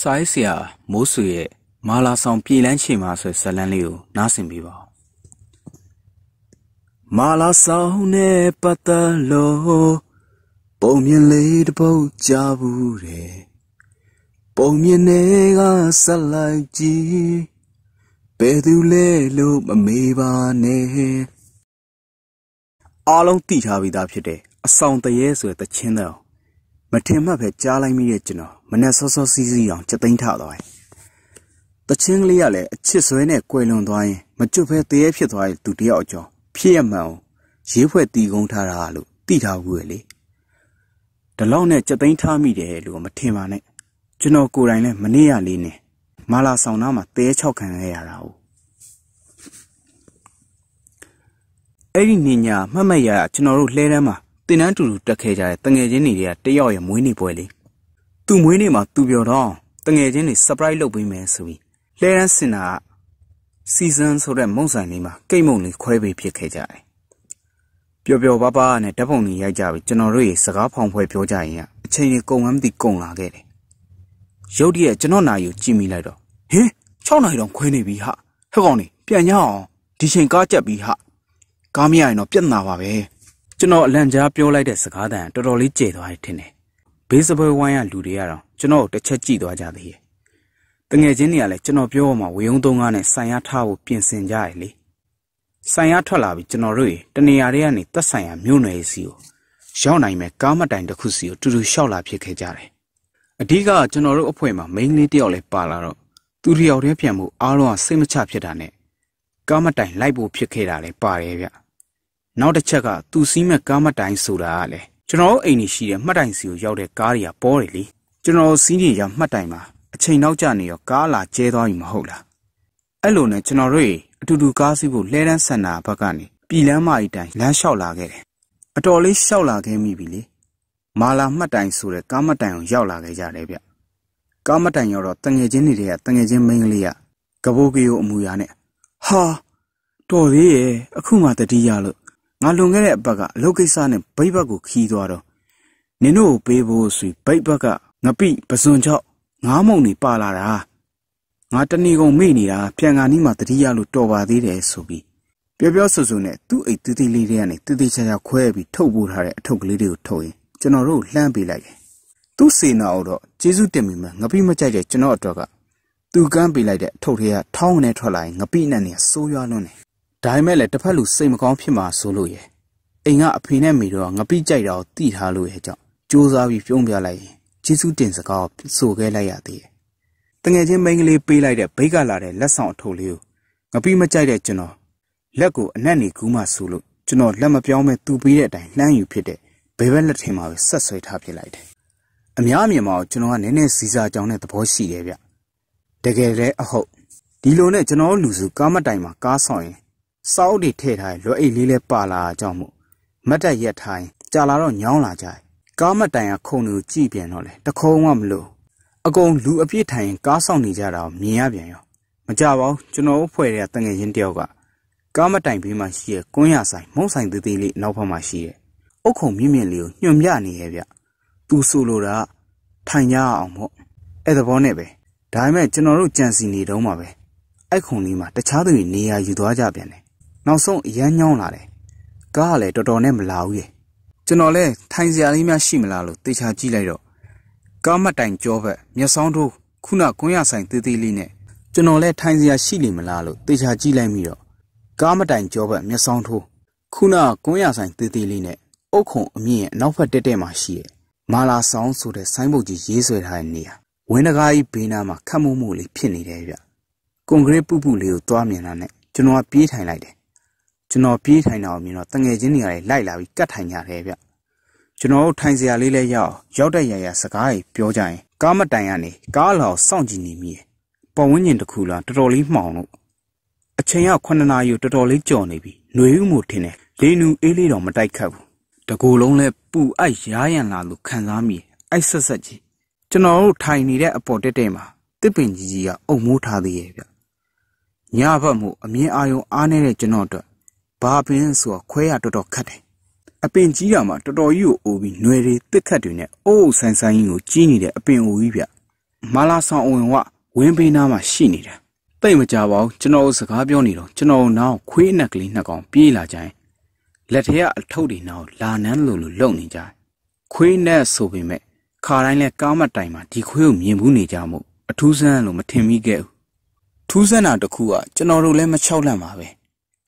စာရေးဆရာ မိုးဆွေရဲ့မာလာဆောင်ပြည်လန်းချိန်မှာဆိုဇလန်းလေးကိုနားဆင်ပေးပါဦးမာလာဆောင်နဲ့ပတ်သက်လို့ပုံမြင်လေးတစ်ပုတ်ကြားဘူးတယ်ပုံမြင်လေးကဆက်လိုက်ကြည့်ဘယ်သူလဲလို့မမေးပါနဲ့အားလုံးသိထားပြီးသားဖြစ်တယ်အဆောင်တရေဆိုတဲ့သချင်းတော်မထင်မှတ်ပဲကြားလိုက်မိတဲ့ကျွန်တော်မနဲ့စောစောစီးစီးအောင်ချက်သိမ်းထသွားတယ်။တချင်းကလေးကလည်းအချစ်ဆွဲနဲ့ကွယ်လွန်သွားရင်မကျွတ်ဖဲတရေဖြစ်သွားတဲ့သူတယောက်အကြောင်းဖြစ်ရမှန်အောင်ရေးဖွဲ့တီကုန်းထားတာလို့သိထားဘူးလေ။ဒီလောက်နဲ့ချက်သိမ်းထားမိတယ်လို့မထင်ပါနဲ့။ကျွန်တော်ကိုယ်တိုင်လည်းမနေ့ကလေးနဲ့မာလာဆောင်သားမှာတဲ6ခံရရတာ哦။အဲ့ဒီညညာမှတ်မှတ်ရကျွန်တော်တို့လှဲတန်းမှာတင်တန်းတူတူတက်ခဲ့ကြတဲ့တငယ်ချင်းတွေကတယောက်ရဲ့မွေးနေ့ပွဲလေးသူမွေးနေ့မှာသူပြောတော့တငယ်ချင်းတွေ surprise လုပ်ပေးမယ်ဆိုပြီးလဲရန်စင်နာက season ဆိုတဲ့မုံဆိုင်လေးမှာကိတ်မုံလေးခွဲပေးဖြစ်ခဲ့ကြတယ်ပျော်ပျော်ပါးပါးနဲ့ဓာတ်ပုံတွေရိုက်ကြပြီးကျွန်တော်တို့ရေစကားဖောင်ဖွဲပြောကြရင်အချိန်ကြီးကုန်မှန်းမသိကုန်လာခဲ့တယ်ရုတ်တရက်ကျွန်တော်နာယူကြည့်မိလိုက်တော့ဟင်6နာရီတောင်ခွဲနေပြီဟာဟဲ့ကောင်နေပြန်ရအောင်ဒီချိန်ကားကြက်ပြီဟာကားမရရင်တော့ပြက်နာပါပဲကျွန်တော်အလန့်ကြားပြောလိုက်တဲ့စကားသံတော်တော်လေးကျေသွားတယ်ထင်တယ်။ဘေးစပွဲဝိုင်းကလူတွေကတော့ကျွန်တော်ကိုတစ်ချက် ကြည့်သွားကြသေးတယ်။တငယ်ချင်းတွေကလည်းကျွန်တော်ပြောမှဝေယုံသုံးကားနဲ့ဆိုင်ရထားဖို့ပြင်ဆင်ကြရလေ။ဆိုင်ရထွက်လာပြီးကျွန်တော်တို့တနေရာတွေကနေတက်ဆိုင်ရမြို့နယ်စီကိုရောက်နိုင်မဲ့ကားမတိုင်တစ်ခုစီကိုတူတူလျှောက်လာဖြစ်ခဲ့ကြတယ်။အဓိကကျွန်တော်တို့အဖွဲ့မှာမိန်းလေးတယောက်လည်းပါလာတော့သူတယောက်တည်းပြန်မှုအားလုံးကစိတ်မချဖြစ်တာနဲ့ကားမတိုင်လိုက်ဖို့ဖြစ်ခဲ့တာလည်းပါတယ်ဗျ။နောက်တစ်ချက်ကသူစီးမဲ့ကားမတိုင်ဆိုတာကလည်းကျွန်တော်အိမ်နေရှိတဲ့မှတ်တိုင်စီကိုရောက်တဲ့ကားတွေကပေါ်တယ်လေကျွန်တော်စီးနေရမှတ်တိုင်မှာအချိန်နောက်ကျနေရောကားလာကျဲသွားပြီမဟုတ်လားအဲ့လိုနဲ့ကျွန်တော်တို့အတူတူကားစီးဖို့လဲတန်းဆန္ဒဘက်ကနေပြည်လမ်းမကြီးတိုင်လမ်းလျှောက်လာခဲ့တယ်အတော်လေးလျှောက်လာခဲ့မိပြီလေမာလာမှတ်တိုင်ဆိုတဲ့ကားမတိုင်ကိုရောက်လာခဲ့ကြတယ်ဗျကားမတိုင်ရောက်တော့တငယ်ချင်းတွေကတငယ်ချင်းမိန်းကလေးကကဘိုးကီကိုအမူအရာနဲ့ဟာတော်သေးရဲ့အခုမှတတိယလို့ငါလွန်ခဲ့တဲ့အပတ်ကအလုတ်ကိစ္စနဲ့ဘိတ်ဘက်ကိုခီးသွားတော့နင်တို့ပေးဖို့ဆိုဘိတ်ဘက်ကငပိပစွန်ချောက်ငါးမုံနေပါလာတာငါတဏီကုန်မိနေတာပြန်ကနီးမှတတိယလို့တော်ပါသေးတယ်ဆိုပြီးပြောပြောဆိုဆိုနဲ့သူ့အိတ်တီးတီးလေးတွေကနေတီးတီးချာချာခွဲပြီးထုတ်ပို့ထားတဲ့အထုပ်ကလေးတွေကိုထုတ်ရင်ကျွန်တော်တို့လှမ်းပေးလိုက်တယ်သူ့စေနာတော့ကျေးဇူးတင်ပြီမှာငပိမကြိုက်တဲ့ကျွန်တော်အတွက်ကသူကမ်းပေးလိုက်တဲ့အထုပ်ထဲကထောင်းနဲ့ထွက်လာရင်ငပိနဲ့နေဆိုးရွားလွန်းတယ်ဒါပေမဲ့လည်းတစ်ဖက်လူစိတ်မကောင်းဖြစ်မှာဆိုလို့ရယ်အိမ်ကအဖေနဲ့မိတော့ငပိကြိုက်တာကိုတိထားလို့ရကြောင့်စူးစမ်းပြီးပြုံးပြလိုက်ရင်ကျေးဇူးတင်စကားကိုဆိုခဲ့လိုက်ရသေးတယ်။တငယ်ချင်းမိန်းကလေးပေးလိုက်တဲ့ဘိတ်ကလာတဲ့လက်ဆောင်အထုပ်လေးကိုငပိမကြိုက်တဲ့ကျွန်တော်လက်ကိုအနက်နေကူးမှဆိုလို့ကျွန်တော်လက်မပြောင်းမဲ့သူ့ပေးတဲ့အတိုင်းလှမ်းယူဖြစ်တဲ့ဘေဘက်လက်ထင်မှာပဲဆက်ဆွဲထားပြလိုက်တယ်။အများအမြင်မှာကျွန်တော်ကနည်းနည်းစီစာကြောင်တဲ့သဘောရှိတယ်ဗျ။တကယ်လည်းအဟုတ်ဒီလိုနဲ့ကျွန်တော်လူစုကားမတိုင်မှာကားဆောင်ရင်စောက်တွေထည့်ထားလွယ်အိတ်လေးလဲပါလာကြောင့်မို့မတ်တက်ရက်ထိုင်ကြာလာတော့ညောင်းလာကြတယ်ကားမတိုင်ကခုံတွေကိုကြည့်ပြန်တော့လေတခုံးမှမလို့အကုန်လူအပြစ်ထိုင် ကားဆောင်နေကြတာမြင်ရပြန်ရော မကြပါဘူးကျွန်တော်အဖွဲ့တွေကတငယ်ချင်းတယောက်ကကားမတိုင်ဘေးမှာရှိတဲ့ကွန်းရဆိုင်မုံဆိုင်သေးသေးလေးနောက်ဘက်မှာရှိတယ်အုတ်ခုံမြင့်မြင့်လေးကိုညွန်ပြနေရဲ့ဗျသူဆိုလိုတာထိုင်ရအောင်ပေါ့အဲ့သဘောနဲ့ပဲဒါပေမဲ့ကျွန်တော်တို့ကြံစီနေတုန်းမှာပဲအဲ့ခုံလေးမှာတခြားသူတွေနေရာယူသွားကြပြန်တယ်နောက်ဆုံးအရန်ညောင်းလာတယ်။ကားကလည်းတော်တော်နဲ့မလာဘူးရဲ့။ကျွန်တော်လည်းထိုင်စရာလေးများရှိမလားလို့တေချာကြည့်လိုက်တော့ကားမတိုင်ကြောဘက်မျက်စောင်းထိုးခုနကွန်းရဆိုင်သေးသေးလေးနဲ့ကျွန်တော်လည်းထိုင်စရာရှိနေမလားလို့တေချာကြည့်လိုက်မိတော့ကားမတိုင်ကြောဘက်မျက်စောင်းထိုးခုနကွန်းရဆိုင်သေးသေးလေးနဲ့အုတ်ခုံအမြင့်ရဲ့အနောက်ဘက်တက်တက်မှာရှိရဲ့မာလာဆောင်ဆိုတဲ့ဆိုင်းဘုတ်ကြီးရေးဆွဲထားတဲ့နေရာဝင်းတကားကြီးဘေးနားမှာခတ်မှုမှုလေးဖြစ်နေတယ်ဗျကွန်ကရစ်ပုပုလေးကိုသွားမြင်လာနဲ့ကျွန်တော်ကပြေးထိုင်လိုက်တယ်ကျွန်တော်ပြေးထိုင်တာကိုမြင်တော့တငယ်ချင်းတွေကလည်းလိုက်လာပြီးကတ်ထိုင်ကြတယ်ဗျကျွန်တော်တို့ထိုင်စရာလေးလဲရောက်ရောက်တဲ့ရရစကားကြီးပြောကြရင်ကားမတိုင်ကနေကားလောင်စောင့်ကြည့်နေမိတယ်ပေါ်ဝန်းကျင်တစ်ခုလားတော်တော်လေးမှောင်လို့အချိန်ရ9နာရီကိုတော်တော်လေးကြော်နေပြီຫນွေဥမှုထင်တယ်လေနူအေးလေးတော့မတိုက်ခတ်ဘူးတကူလုံးလဲပူအိုက်ရားရန်လာလို့ခံစားမိအိုက်ဆက်ဆက်ကြီးကျွန်တော်တို့ထိုင်နေတဲ့အပေါ်တက်တဲ့မှာတစ်ပင်ကြီးကြီးကအုံမိုးထားသေးရဲ့ဗျညဘက်မှုအမြင်အာရုံအားနေတဲ့ကျွန်တော်တို့ဘာပင်ဆိုတာခွဲရတော်တော်ခက်တယ်အပင်ကြီးတာမှာတော်တော်ကြီးကိုအိုပြီးຫນွယ်တွေတစ်ခတ်တွေနဲ့အုပ်ဆိုင်ဆိုင်ကြီးကိုကြီးနေတဲ့အပင်အိုကြီးဗျမလာဆောင်အဝင်ဝဝင်းပင်နာမှာရှိနေတယ်တိတ်မကြပါဘူးကျွန်တော်စကားပြောနေတော့ကျွန်တော်နားကိုခွေးအနက်ကလေးနှစ်ကောင်ပြေးလာကြရင်လက်ထက်အထုပ်တွေနားကိုလာနန်းလိုလိုလုံနေကြခွေးနဲ့ဆိုပေမဲ့ခါတိုင်းလဲကားမတိုင်မှာဒီခွေးကိုမြင်ဘူးနေကြမို့အထူးဆန်းလို့မထင်မိခဲ့ဘူးထူးဆန်းတာတခုကကျွန်တော်တို့လည်းမချောက်လန့်ပါပဲ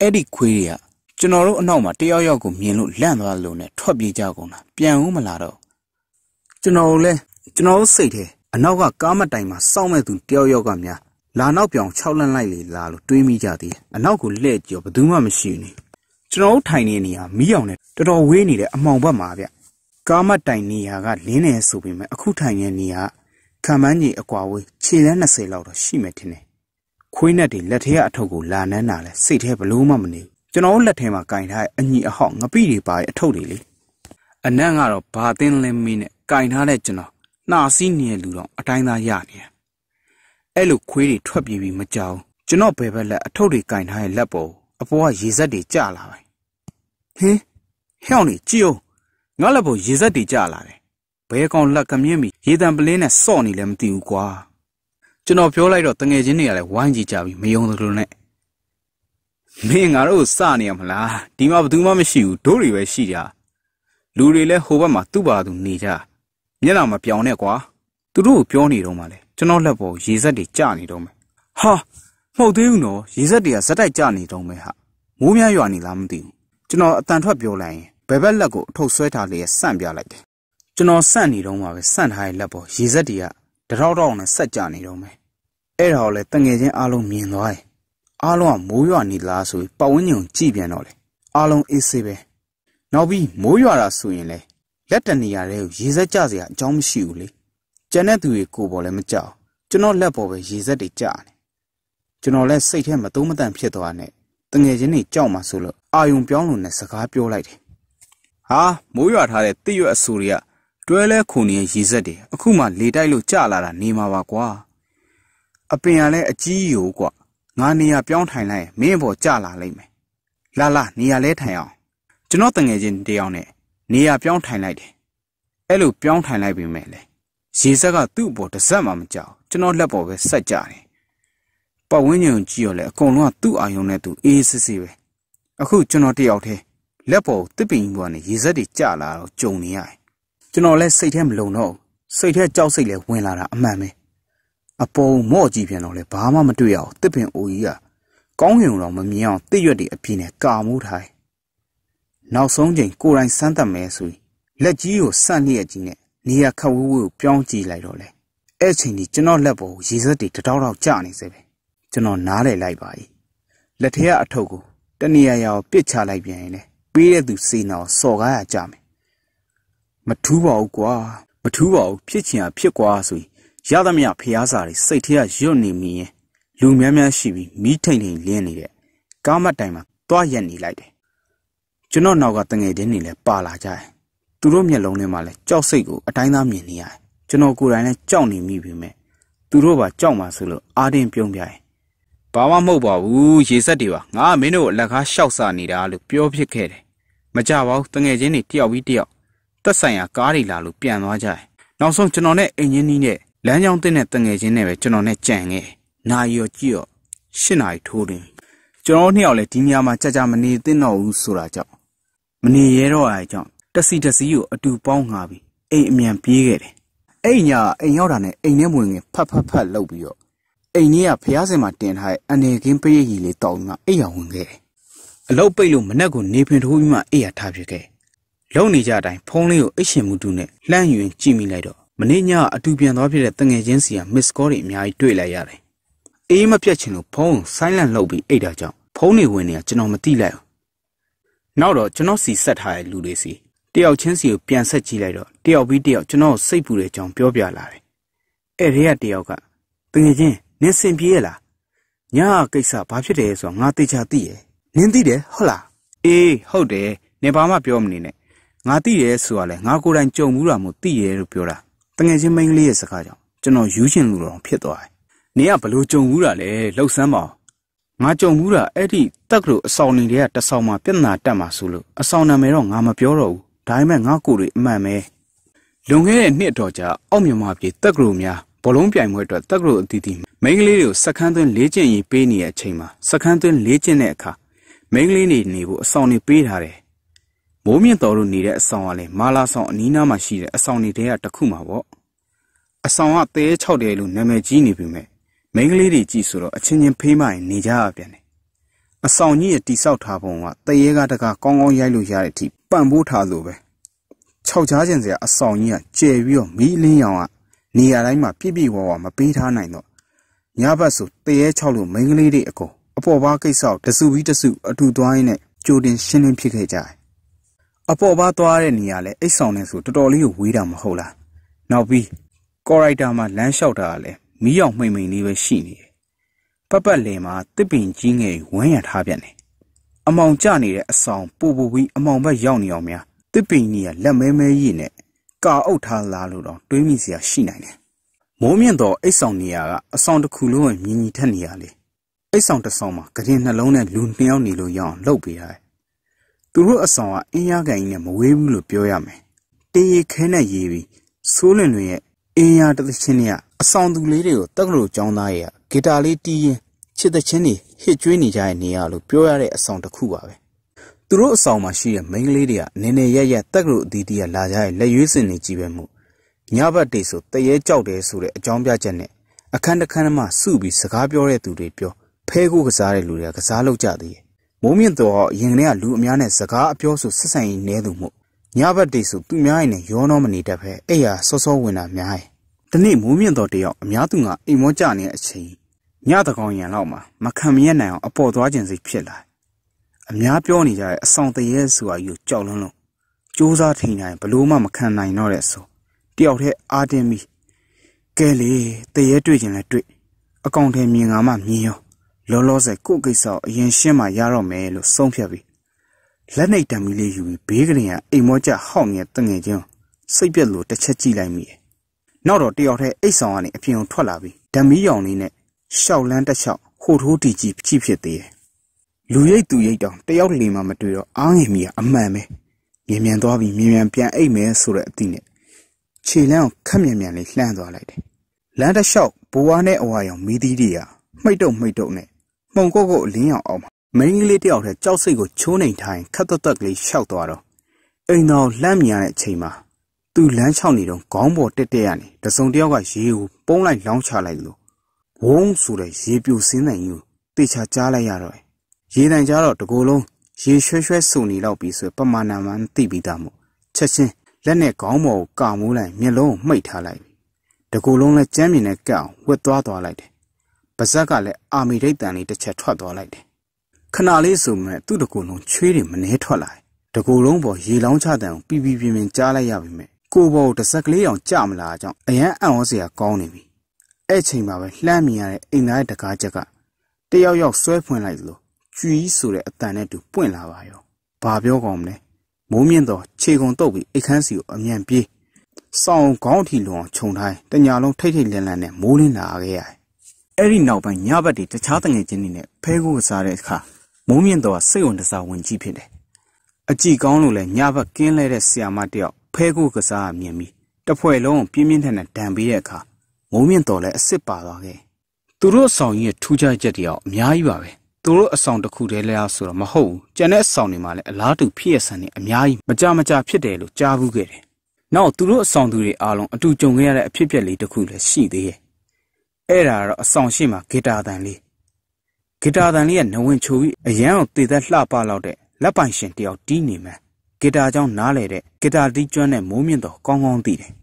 အဲ့ဒီခွေးတွေကကျွန်တော်တို့အနောက်မှာတယောက်ယောက်ကိုမြင်လို့လန့်သွားလို့နဲ့ထွက်ပြေးကြကုန်တာပြန်ဦးမလာတော့ကျွန်တော်လည်းကျွန်တော်စိတ်ထဲအနောက်ကကားမတိုင်မှာစောင့်မဲ့သူတယောက်ယောက်ကများလာနောက်ပြောင်၆လန့်လိုက်လေလားလို့တွေးမိကြသေးတယ်အနောက်ကိုလှည့်ကြော်ဘယ်သူမှမရှိနေကျွန်တော်ထိုင်နေနေရမီးအောင်နဲ့တော်တော်ဝေးနေတဲ့အမှောင်ဘက်မှာဗျကားမတိုင်နေရကလင်းနေဆိုပေမဲ့အခုထိုင်နေနေရခံမှန်းကြီးအကွာဝေးခြေလန်း20လောက်တော့ရှိမယ်ထင်တယ်ခွေးနဲ့တွေလက်ထဲကအထုပ်ကိုလာနန်းတာလဲစိတ်ထဲဘလို့မှမနေကျွန်တော်လက်ထဲမှာကင်ထားတဲ့အညီအဟောက်ငပိတွေပါတဲ့အထုပ်တွေလေအနံ့ကတော့ဘာသင်းလဲမင်းနဲ့ကင်ထားတဲ့ကျွန်တော်နှာစီးနေတဲ့လူတော့အတိုင်းသားရနေတယ်အဲ့လိုခွေးတွေထွက်ပြေးပြီးမကြောင်ကျွန်တော်ဘယ်ဘက်လက်အထုပ်တွေကင်ထားရဲ့လက်ပေါ်အပေါ်ကရေစက်တွေကျလာပဲဟင်းဟျောင်းနေကြည့်အောင်ငါလက်ပေါ်ရေစက်တွေကျလာတယ်ဘဲကောင်လက်ကမြင့်ပြီးရေတံပလင်းနဲ့စော့နေလည်းမသိဘူးကွာကျွန်တော်ပြောလိုက်တော့တငယ်ချင်းတွေကလည်းဝိုင်းကြည့်ကြပြီးမယုံသလိုနဲ့မင်းငါတို့စနေရမလားဒီမှာဘယ်သူမှမရှိဘူးတို့တွေပဲရှိကြလူတွေလည်းဟိုဘက်မှာသူ့ဘာသူနေကြမျက်နှာမပြောင်းနဲ့ကွာသူတို့ကိုပြောနေတော့မှလေကျွန်တော်လက်ပေါ်ရေစက်တွေကျနေတော့မယ်ဟာမဟုတ်သေးဘူးနော်ရေစက်တွေကဇက်တိုက်ကျနေတော့မယ်ဟာမိုးများရွာနေလားမသိဘူးကျွန်တော်အတန်ထွက်ပြောလိုက်ရင်ဘယ်ဘက်လက်ကိုအထုတ်ဆွဲထားလျက်ဆန့်ပြလိုက်တယ်ကျွန်တော်ဆန့်နေတော့မှပဲဆန့်ထားတဲ့လက်ပေါ်ရေစက်တွေကတထောက်ထောက်နဲ့ဆက်ကြနေတော့မယ်အဲ့ဒါကိုလည်းတငယ်ချင်းအားလုံးမြင်သွားတယ်အားလုံးကမိုးရွာနေလားဆိုပြီးပတ်ဝန်းကျင်ကြည့်ပြန်တော့လေအားလုံးအေးဆေးပဲနောက်ပြီးမိုးရွာတာဆိုရင်လေလက်တနေရာတွေကိုရေစက်ကြစရာအကြောင်းမရှိဘူးလေကျန်တဲ့သူတွေကိုပေါ်လည်းမကြောက်ကျွန်တော်လက်ပေါ်ပဲရေစက်တွေကြာနေကျွန်တော်လည်းစိတ်ထဲမတုံးမတန့်ဖြစ်သွားနဲ့တငယ်ချင်းတွေကြောက်မှဆိုလို့အာယုံပြောင်းလို့နဲ့စကားပြောလိုက်တယ်ဟာမိုးရွာထားတဲ့တိရွတ်အဆူတွေကတွဲလဲခုန်ရဲ့ရေဆက်တယ်အခုမှလေတိုက်လို့ကြလာတာနေမှာပါကွာအပင်ကလည်းအကြီးယိုကွာငါနေရပြောင်းထိုင်လိုက်မင်းဘော်ကြလာလိမ့်မယ်လာလာနေရလဲထိုင်အောင်ကျွန်တော်တငယ်ချင်းတယောက်နဲ့နေရပြောင်းထိုင်လိုက်တယ်အဲ့လိုပြောင်းထိုင်လိုက်ပြီမဲ့လေရေဆက်ကသူ့ဘော်တစ်စက်မှမကြောက်ကျွန်တော်လက်ပေါ်ပဲဆက်ကြတယ်ပတ်ဝန်းကျင်ကြည့်ရလဲအကုန်လုံးကသူ့အာယုံနဲ့သူအေးစစ်စစ်ပဲအခုကျွန်တော်တယောက်တည်းလက်ပေါ်တစ်ပင်ဘော်နဲ့ရေဆက်တွေကြလာတော့ကြုံနေရတယ်ကျွန်တော်လည်းစိတ်ထဲမလုံတော့စိတ်ထဲကြောက်စိတ်လည်းဝင်လာတာအမှန်ပဲအပေါ်မော့ကြည့်ပြန်တော့လဲဘာမှမတွေ့ရအောင်တစ်ပင်အိုကြီးကကောင်းကင်တော့မမြင်အောင်တစ်ရွက်တွေအပြင်းနဲ့ကာမိုးထားတယ်နောက်ဆုံးချိန်ကိုယ်တိုင်စမ်းသပ်မယ်ဆိုရင်လက်ကြီးကိုစန့်လျက်ကြီးနဲ့နေရာခက်ဝဲဝဲကိုပြောင်းကြည့်လိုက်တော့လေအဲ့ချိန်ကြီးကျွန်တော်လက်ပေါ်ရေစက်တွေတတောက်တောက်ကျနေစေပဲကျွန်တော်နားလေလိုက်ပါ E လက်ထက်အထုပ်ကိုတနေရာရာကိုပစ်ချလိုက်ပြန်ရင်လေပေးတဲ့သူစေနာကိုစော်ကားရကြမယ်မထူးပါဘူးကွာမထူးပါဘူးဖြစ်ချင်တာဖြစ်ကွာဆိုရသမျှဖျားစာတွေစိတ်ထဲကရွတ်နေမိရင်လူများများရှိပြီးမိထိန်ထိန်လင်းနေတဲ့ကားမတိုင်မှာသွားရက်နေလိုက်တယ်ကျွန်တော်နောက်ကတငယ်ချင်းတွေလည်းပါလာကြတယ်သူတို့မျက်လုံးထဲမှာလည်းကြောက်စိတ်ကိုအတိုင်းသားမြင်နေရတယ်ကျွန်တော်ကိုယ်တိုင်လည်းကြောက်နေမိပြီမဲ့သူတို့ပါကြောက်မှဆိုလို့အာတင်းပြုံးပြတယ်ဘာမှမဟုတ်ပါဘူးရေဆက်တွေပါငါမင်းတို့အလက်ကားရှောက်စာနေတာလို့ပြောဖြစ်ခဲ့တယ်မကြပါဘူးတငယ်ချင်းတွေတယောက်ပြီးတယောက်သက်ဆိုင်ရာကားတွေလာလို့ပြန်သွားကြတယ်။နောက်ဆုံးကျွန်တော်နဲ့အင်ဂျင်နီးနဲ့လမ်းကြောင်းသစ်နဲ့တငယ်ချင်းနဲ့ပဲကျွန်တော်နဲ့ကြံခဲ့။နာရီရောကြည့်ရော၈နာရီထိုးတယ်။ကျွန်တော်နှစ်ယောက်လည်းဒီနေရာမှာကြာကြာမနေသင့်တော့ဘူးဆိုတာကြောင့်မနေရတော့အဲကြောင့်တက်စီတက်စီကိုအတူပေါင်းငါပြီးအိမ်အမြန်ပြေးခဲ့တယ်။အဲ့ညာအိမ်ရောက်တာနဲ့အိမ်ထဲဝင်ငယ်ဖတ်ဖတ်ဖတ်လှုပ်ပြီးတော့အိမ်ကြီးကဖះစင်မှာတင်ထားတဲ့အနယ်ကင်းပရိတ်ကြီးလေးတောင်းပြီးမှအိမ်ရောက်ဝင်ခဲ့တယ်။အလုတ်ပိတ်လို့မနက်ကိုနေဖင်ထိုးပြီးမှအိမ်ရထားပြခဲ့လုံနေကြတိုင်းဖုန်းလေးကိုအိတ်ရှင်မှုတူနဲ့လှမ်းယွင်ကြည့်မိလိုက်တော့မနေ့ညအတူပြန်သွားဖြစ်တဲ့တငယ်ချင်းစီက miss call တွေအများကြီးတွေ့လိုက်ရတယ်။အေးမပြတ်ချင်လို့ဖုန်း silent လုပ်ပြီးအိတ်တာကြောင့်ဖုန်းတွေဝင်နေတာကျွန်တော်မသိလိုက်ဘူး။နောက်တော့ကျွန်တော်စီဆက်ထားတဲ့လူတွေစီတယောက်ချင်းစီကိုပြန်ဆက်ကြည့်လိုက်တော့တယောက်ပြီးတယောက်ကျွန်တော်စိတ်ပူတဲ့အကြောင်းပြောပြလာတယ်။အဲ့ဒီကတယောက်ကတငယ်ချင်းနင်စင်ပြေးရလား။ညာကိစ္စဘာဖြစ်တယ်ဆိုတော့ငါသိချာသိရယ်။နင်သိတယ်ဟုတ်လား။အေးဟုတ်တယ်။နင်ဘာမှပြောမနေနဲ့ငါသိတယ်ဆိုတာလဲငါကိုယ်တိုင်ကြုံမှုတာမို့သိရဲလို့ပြောတာတငယ်ချင်းမိန်းကလေးရဲ့စကားကြောင့်ကျွန်တော်ယူရှင်လူတော်ဖြစ်သွားတယ်။နင်ကဘလို့ကြုံမှုတာလဲလှုပ်ဆန်းပါငါကြုံမှုတာအဲ့ဒီတက်ကတော့အဆောင်နေတွေကတဆောင်မှာပြဿနာတက်မှာဆိုလို့အဆောင်နာမည်တော့ငါမပြောတော့ဘူးဒါပေမဲ့ငါကိုယ်တွေအမှန်ပဲလွန်ခဲ့တဲ့နှစ်တော်ကြာအောက်မြန်မာပြည်တက်ကတော့များဘောလုံးပြိုင်ပွဲအတွက်တက်ကတော့အသီးသီးမိန်းကလေးတွေကိုစကန်းသွင်း၄ကျင့်ရေးပေးနေတဲ့အချိန်မှာစကန်းသွင်း၄ကျင့်တဲ့အခါမိန်းကလေးနေနေဖို့အဆောင်နေပေးထားတယ်မိုးမြင့်တော်တို့နေတဲ့အဆောင်ကလည်းမာလာဆောင်အနီးနားမှာရှိတဲ့အဆောင်တွေထဲကတစ်ခုမှာပေါ့အဆောင်ကတဲ6တဲလို့နာမည်ကြီးနေပြီမဲ့မိန်းကလေးတွေကြည့်ဆိုတော့အချင်းချင်းဖေးမရင်နေကြရပြန်တယ်အဆောင်ကြီးရဲ့တိဆောက်ထားပုံကတရေကတကကောင်းကောင်းရိုက်လို့ရတဲ့အထိပံ့ပိုးထားလို့ပဲ၆ချားကျင်စရာအဆောင်ကြီးကကျယ်ပြီးတော့မီးလင်းရောင်ကနေရာတိုင်းမှာ ပြည့်ပြည့်ဝဝမပေးထားနိုင်တော့ညဘက်ဆိုတရေ၆လို့မိန်းကလေးတွေအကုန်အပေါ်ပါကိစ္စတစုပြီးတစုအတူသွားရင်းနဲ့ကြိုတင်ရှင်းလင်းဖြစ်ခဲ့ကြတယ်အပေါ်ပါသွားတဲ့နေရာလဲအိတ်ဆောင်နေဆိုတော်တော်လေးကိုဝေးတာမဟုတ်လားနောက်ပြီးကော်ရိုက်တာမှာလမ်းလျှောက်တာကလည်းမီးရောင်မှိန်မှိန်လေးပဲရှိနေတယ်ပပတ်လင်မှာတစ်ပင်ကြီးငယ်ဝန်းရံထားပြန်တယ်အမောင်ကျနေတဲ့အဆောင်ပူပူပြီးအမောင်ဘက်ရောက်နေအောင်များတစ်ပင်ကြီးကလက်မဲမဲရည်နဲ့ကာအုပ်ထားလားလို့တော့တွေးမိစရာရှိနိုင်တယ်မိုးမြင့်တော်အိတ်ဆောင်နေရာကအဆောင်တစ်ခုလုံးရဲ့မြင်ညီထက်နေရာလေးအိတ်ဆောင်တစ်ဆောင်မှာကရင်နှလုံးနဲ့လူနှစ်ယောက်နေလို့ရအောင်လှုပ်ပေးရတယ်သူတို့အဆောင်ကအင်းရကန်ကြီးနဲ့မဝေးဘူးလို့ပြောရမယ်။တေးရခဲနဲ့ရေးပြီးဆိုးလင်လွင်ရဲ့အင်းရတသချင်းတွေကအဆောင်သူလေးတွေကိုတက္ကသိုလ်ကျောင်းသားတွေကဂီတာလေးတီးရင်ချစ်သချင်းတွေဟစ်ကြွေးနေကြတဲ့နေရာလို့ပြောရတဲ့အဆောင်တစ်ခုပါပဲ။သူတို့အဆောင်မှာရှိတဲ့မိန်းကလေးတွေကနည်းနည်းရရတက္ကသိုလ်အသီးသီးကလာကြတဲ့လက်ရွေးစင်တွေကြီးပဲမှုညဘက်တွေဆိုတရေကြောက်တယ်ဆိုတဲ့အကြောင်းပြချက်နဲ့အခန်းတစ်ခန်းမှာစုပြီးစကားပြောတဲ့သူတွေပြောဖဲကိုကစားတဲ့လူတွေကကစားလောက်ကြသေးတယ်မိုးမြင့်တော်ဟာရင်ထဲကလူအများနဲ့စကားအပြောဆိုဆက်ဆံရေးနည်းသူမို့ညဘက်တိတ်ဆိုသူများရင်ရောနှောမနေတတ်ပဲအဲ့ရဆောစောဝင်တာများတယ်။တနေ့မိုးမြင့်တော်တယောက်အများသူကအိမ်မောကြနေတဲ့အချိန်ညတကောင်ရံလောက်မှာမခံမရနိုင်အောင်အပေါ်သွားခြင်းစိတ်ဖြစ်လာ။အများပြောနေကြတဲ့အဆောင်တရေဆိုတာကြီးကိုကြောက်လွန်းလို့စူးစမ်းထိန်နိုင်ဘလို့မှမခံနိုင်တော့တဲ့ဆိုတယောက်တည်းအာတင်းပြီးကဲလေတရေတွေ့ခြင်းလည်းတွေ့အကောင့်ထဲမြင်ငါမှမြင်ရောလောလောဆယ်ကို့ကိစ္စအရင်ရှင်းမှရတော့မယ်လို့ဆုံးဖြတ်ပြီးလက်နှိပ်တံမီလေးယူပြီးဘေးကရင်ကအိမ်မောကျဟောက်နေတဲ့တငယ်ချင်းစိတ်ပြက်လို့တစ်ချက်ကြည့်လိုက်မိတယ်။နောက်တော့တယောက်တည်းအိတ်ဆောင်ကနေအပြင်ကိုထွက်လာပြီးဓမီရောင်လေးနဲ့ရှောက်လန်းတစ်ချောက်ဟိုထိုးတီကြီးဖြိဖြစ်သေးတယ်။လူရိတ်သူရိတ်တောင်တယောက်လီမှမတွေ့တော့အားငယ်မိကအမှန်ပဲ။မြင်မြန်သွားပြီးမြင်မြန်ပြန်အိတ်မယ်ဆိုတဲ့အသည့်နဲ့ခြေလန်းကိုခက်မြန်မြန်လေးလှမ်းသွားလိုက်တယ်။လမ်းတစ်လျှောက်ဘိုးဝါနဲ့အဝါရောင်မိသီးတွေကမှိတ်တုပ်မှိတ်တုပ်နဲ့မှုံကုတ်ကုတ်လင်းအောင်အောင်မှာမင်းကလေးတယောက်တည်းကြောက်စိတ်ကိုချိုးနှိမ်ထိုင်ခတ်သက်သက်ကလေးရှောက်သွားတော့အိမ်တော်လှမ်းမြင်တဲ့အချိန်မှာသူလမ်းလျှောက်နေတော့ခေါင်းပေါ်တက်တက်ရနေတစုံတယောက်ကရေကိုပုံးလိုက်လောင်းချလိုက်လို့ဝုန်းဆိုတဲ့ရေပြိုစင်းတဲ့ယူတေချာကြားလိုက်ရတော့ရေတန်ကြားတော့တကိုယ်လုံးရေရွှဲရွှဲစုံနေတော့ပြီဆိုပမာဏမှန်းသိပြီးသားမို့ချက်ချင်းလက်နဲ့ခေါင်းပေါ်ကိုကာမိုးလိုက်မျက်လုံးကိုမှိတ်ထားလိုက်တကိုယ်လုံးလည်းကြမ်းမြင်တဲ့ကက်အောင်ဝက်သွားသွားလိုက်တယ်ပါဇက်ကလည်းအာမီရိတ်တန်လေးတစ်ချက်ထွက်သွားလိုက်တယ်ခဏလေးဆိုမဲ့သူ့တကူလုံးချွေးတွေမနှဲထွက်လာတယ်တကူလုံးပေါ်ရေလောင်းချတန်ကိုပြပြပြင်းပြင်းကြားလိုက်ရပြီမဲ့ကိုဘောကိုတစ်ဆက်ကလေးအောင်ကြမလားကြောင့်အရန်အံ့ဩစရာကောင်းနေပြီအဲ့ချိန်မှာပဲလှမ်းမြင်ရတဲ့အိမ်သားရဲ့တကားချက်ကတယောက်ယောက်ဆွဲဖွင့်လိုက်သလိုကျွီးဆိုတဲ့အတန်နဲ့တူ ပွင့်လာပါရောဘာပြောကောင်းမလဲမိုးမြင့်တော်ခြေကုံတုတ်ပြီးအိတ်ခမ်းစီကိုအမြန်ပြေးစောင်းခေါင်းထီလွန်ခြုံတိုင်းတညာလုံးထိတ်ထိတ်လန့်လန့်နဲ့မိုးလင်းလာခဲ့ရတယ်အဲ့ဒီနောက်ပိုင်းညဘက်တွေတခြားတငယ်ချင်းတွေနဲ့ဖဲကိုစားတဲ့အခါမိုးမြင့်တော်ကစိတ်ဝင်တစားဝင်ကြည့်ဖြစ်တယ်။အကြည့်ကောင်းလို့လဲညဘက်ကင်းလဲတဲ့ဆီယာမတယောက်ဖဲကိုကစားမြင်ပြီးတဖွဲ့လုံးပြင်းပြင်းထန်ထန်ဒဏ်ပေးတဲ့အခါမိုးမြင့်တော်လည်းအစ်စ်ပါသွားခဲ့။သူတို့အဆောင်ကြီးရဲ့ထူးခြားချက်တယောက်အများကြီးပါပဲ။သူတို့အဆောင်တစ်ခုတည်းလဲဆိုတော့မဟုတ်ဘူး။ကျန်တဲ့အဆောင်တွေမှာလည်းအလားတူဖြစ်ရဆန်နေအများကြီးမကြမကြဖြစ်တယ်လို့ကြားဘူးခဲ့တယ်။နောက်သူတို့အဆောင်သူတွေအားလုံးအတူကြုံခဲ့ရတဲ့အဖြစ်အပျက်လေးတစ်ခုလည်းရှိသေးတယ်။အဲ့ဒါကတော့အဆောင်ရှိမှာဂီတာတန်လေးဂီတာတန်လေးကနဝင်ချိုပြီးအရန်ကိုတေသက်လှပလောက်တဲ့လက်ပိုင်ရှင်တယောက်တီးနေမှန်းဂီတာကြောင့်နားလေတဲ့ဂီတာတီးကျွမ်းတဲ့မိုးမြင့်တော်ကောင်းကောင်းသိတယ်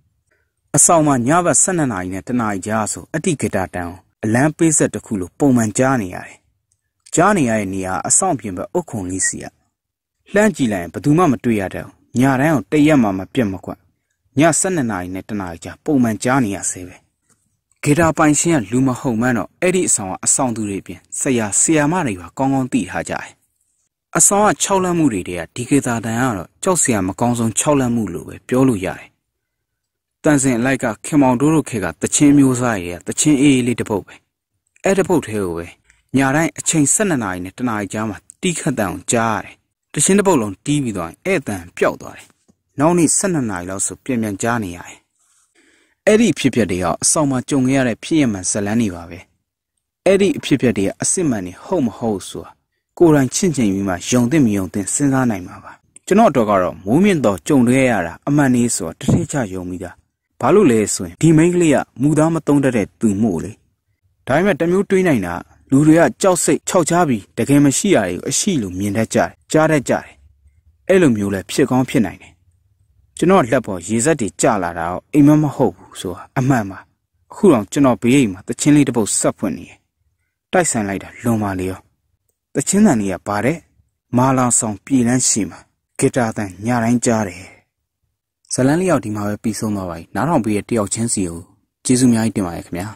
အဆောင်မှာညဘက်12နာရီနဲ့တနာရီကြားဆိုအတိဂီတာတန်အလန်းပေးဆက်တစ်ခုလိုပုံမှန်ကြားနေရတယ်ကြားနေရတဲ့နေရာအဆောင်ပြင်ဘက်အုတ်ခုံလေးစီကလှမ်းကြည့်လိုက်ရင်ဘယ်သူမှမတွေ့ရတဲ့ညတိုင်းအောင်တရက်မှမပြတ်မကွည12နာရီနဲ့တနာရီကြားပုံမှန်ကြားနေရဆဲပဲဂေတာပိုင်ရှင်ကလူမဟုတ်မှန်းတော့အဲ့ဒီအဆောင်ကအဆောင်သူတွေပြင်ဆရာဆရာမတွေပါကောင်းကောင်းသိထားကြတယ်။အဆောင်က6လက်မှုတွေတည်းကဒီဂေတာတန်ကတော့ကြောက်စရာမကောင်းဆုံး6လက်မှုလို့ပဲပြောလို့ရတယ်။တန်စင်အလိုက်ကခင်မောင်တို့တို့ခေကတချင်းမျိုးစားရဲ့တချင်းအေးအေးလေးတစ်ပုတ်ပဲ။အဲ့တစ်ပုတ်သေးကိုပဲညတိုင်းအချိန်12နာရီနဲ့တနာရီကြားမှာတီးခတ်တန်အောင်ကြားရတယ်။တချင်းတစ်ပုတ်လုံးတီးပြီးသွားရင်ဧည့်တန်ပျောက်သွားတယ်။နောက်နေ့12နာရီလောက်ဆိုပြန်ပြန်ကြားနေရတယ်အဲ့ဒီဖြစ်ဖြစ်တွေကအဆောင်မှာကြုံခဲ့ရတဲ့ဖြစ်ရမှန်ဇလန်းတွေပါပဲအဲ့ဒီအဖြစ်ဖြစ်တွေကအစစ်မှန်တွေဟုတ်မဟုတ်ဆိုတာကိုယ်တိုင်ချင့်ချိန်ပြီးမှယုံသင့်မယုံသင့်စဉ်းစားနိုင်မှာပါကျွန်တော်တော့ကတော့မိုးမြင့်တော်ကြုံတွေ့ရတာအမှန်လေးဆိုတော့တစ်ထစ်ချယုံမိတာဘာလို့လဲဆိုရင်ဒီမိန်းကလေးကမူသားမတုံးတတ်တဲ့သူမို့လေဒါပေမဲ့တမျိုးတွေးနိုင်တာလူတွေကကြောက်စိတ်ခြောက်ချပြီးတကယ်မရှိရတွေကိုအရှိလို့မြင်တတ်ကြတယ်ကြားတတ်ကြတယ်အဲ့လိုမျိုးလဲဖြစ်ကောင်းဖြစ်နိုင်တယ်ကျွန်တော်လက်ပေါ်ရေစက်တွေကျလာတာတော့အိမ်မမဟုတ်ဘူးဆိုတာအမှန်ပါအခုတော့ကျွန်တော်ဘေးအိမ်မှာတချင်းလေးတစ်ပုတ်ဆက်ဖွင့်နေတယ်တိုက်ဆိုင်လိုက်တာလွန်ပါလေရောတချင်းတန်ကြီးကပါတဲ့မာလောင်ဆောင်ပြည်လန်းရှိမှာဂီတာတန်ညတိုင်းကြားတယ်ဇလန်းလျောက်ဒီမှာပဲပြီးဆုံးသွားပါပြီနားထောင်ပြီးတဲ့တယောက်ချင်းစီကိုကျေးဇူးအများကြီးတင်ပါတယ်ခင်ဗျာ